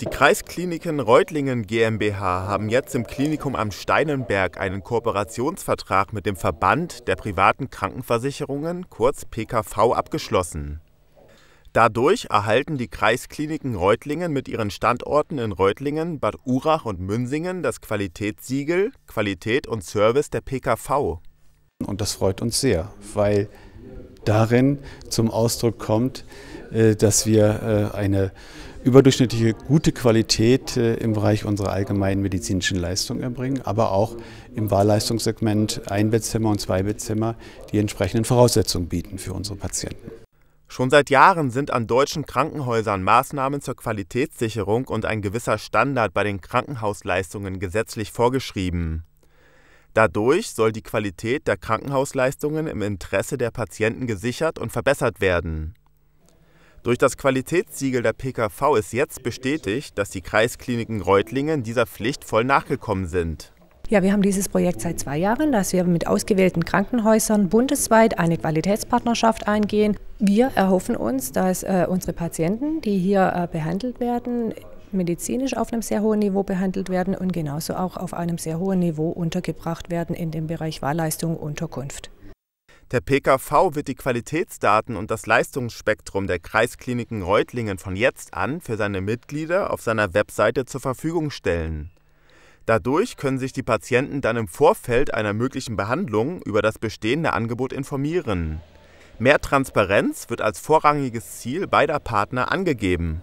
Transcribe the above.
Die Kreiskliniken Reutlingen GmbH haben jetzt im Klinikum am Steinenberg einen Kooperationsvertrag mit dem Verband der privaten Krankenversicherungen, kurz PKV, abgeschlossen. Dadurch erhalten die Kreiskliniken Reutlingen mit ihren Standorten in Reutlingen, Bad Urach und Münsingen das Qualitätssiegel Qualität und Service der PKV. Und das freut uns sehr, weil darin zum Ausdruck kommt, äh, dass wir äh, eine überdurchschnittliche gute Qualität äh, im Bereich unserer allgemeinen medizinischen Leistung erbringen, aber auch im Wahlleistungssegment Einbettzimmer und Zweibettzimmer die entsprechenden Voraussetzungen bieten für unsere Patienten. Schon seit Jahren sind an deutschen Krankenhäusern Maßnahmen zur Qualitätssicherung und ein gewisser Standard bei den Krankenhausleistungen gesetzlich vorgeschrieben. Dadurch soll die Qualität der Krankenhausleistungen im Interesse der Patienten gesichert und verbessert werden. Durch das Qualitätssiegel der PKV ist jetzt bestätigt, dass die Kreiskliniken Reutlingen dieser Pflicht voll nachgekommen sind. Ja, wir haben dieses Projekt seit zwei Jahren, dass wir mit ausgewählten Krankenhäusern bundesweit eine Qualitätspartnerschaft eingehen. Wir erhoffen uns, dass äh, unsere Patienten, die hier äh, behandelt werden, medizinisch auf einem sehr hohen Niveau behandelt werden und genauso auch auf einem sehr hohen Niveau untergebracht werden in dem Bereich Wahlleistung Unterkunft. Der PKV wird die Qualitätsdaten und das Leistungsspektrum der Kreiskliniken Reutlingen von jetzt an für seine Mitglieder auf seiner Webseite zur Verfügung stellen. Dadurch können sich die Patienten dann im Vorfeld einer möglichen Behandlung über das bestehende Angebot informieren. Mehr Transparenz wird als vorrangiges Ziel beider Partner angegeben.